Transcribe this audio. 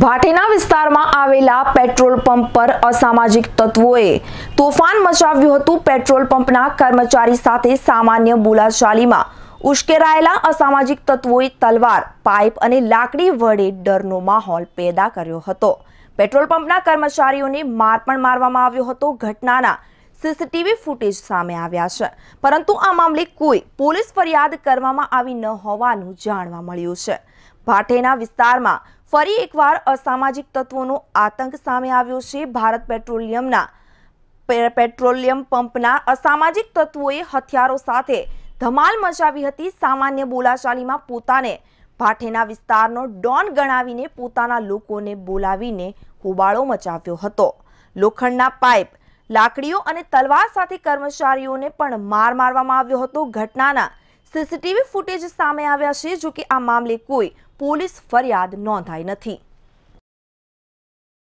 ભાટીના વિસ્તારમાં આવેલા petrol pump પર અસામાજિક તત્વોએ તોફાન મચાવ્યું હતું પેટ્રોલ પંપના કર્મચારી સાથે સામાન્ય બોલાચાલીમાં ઉશ્કેરાયેલા અસામાજિક તત્વોએ તલવાર પાઇપ અને લાકડી વડે ડરનો માહોલ પેદા કર્યો હતો પેટ્રોલ પંપના કર્મચારીઓને માર પણ મારવામાં આવ્યો હતો ઘટનાના સીસીટીવી ફૂટેજ સામે આવ્યા છે પરંતુ આ મામલે કોઈ પોલીસ ફરિયાદ કરવામાં આવી ન હોવાનું જાણવા મળ્યું છે ભાટેના વિસ્તારમાં ફરી એકવાર અસામાજિક તત્વોનો આતંક સામે આવ્યો છે ભારત પેટ્રોલિયમના પેટ્રોલિયમ પંપના અસામાજિક તત્વોએ હથિયારો સાથે ધમાલ મચાવી હતી સામાન્ય બોલાચાલીમાં પોતાને ભાઠેના વિસ્તારનો ડોન ગણાવીને પોતાના લોકોને બોલાવીને હોબાળો મચાવ્યો હતો લોખંડના પાઇપ લાકડીઓ અને તલવાર સાથે કર્મચારીઓને પણ માર મારવામાં આવ્યો હતો ઘટનાના સીસીટીવી ફૂટેજ સામે આવ્યા છે જોકે આ મામલે કોઈ પોલીસ ફરિયાદ નોંધાઈ નથી